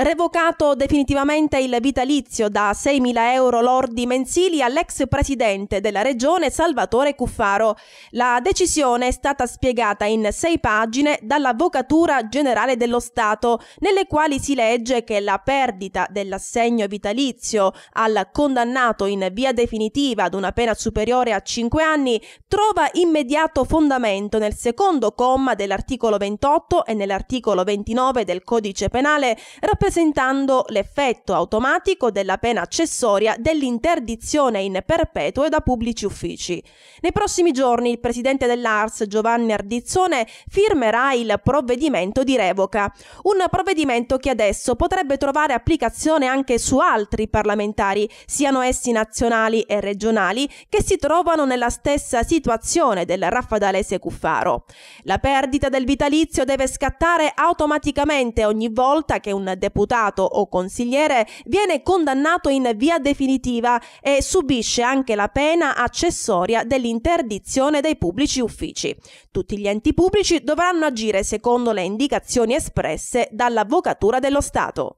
Revocato definitivamente il vitalizio da 6.000 euro lordi mensili all'ex presidente della regione Salvatore Cuffaro. La decisione è stata spiegata in sei pagine dall'Avvocatura Generale dello Stato, nelle quali si legge che la perdita dell'assegno vitalizio al condannato in via definitiva ad una pena superiore a 5 anni trova immediato fondamento nel secondo comma dell'articolo 28 e nell'articolo 29 del codice penale, rappresentando rappresentando l'effetto automatico della pena accessoria dell'interdizione in perpetuo da pubblici uffici. Nei prossimi giorni il presidente dell'ARS Giovanni Ardizzone firmerà il provvedimento di revoca, un provvedimento che adesso potrebbe trovare applicazione anche su altri parlamentari, siano essi nazionali e regionali, che si trovano nella stessa situazione del raffadalese Cuffaro. La perdita del vitalizio deve scattare automaticamente ogni volta che un deputato deputato o consigliere, viene condannato in via definitiva e subisce anche la pena accessoria dell'interdizione dai pubblici uffici. Tutti gli enti pubblici dovranno agire secondo le indicazioni espresse dall'Avvocatura dello Stato.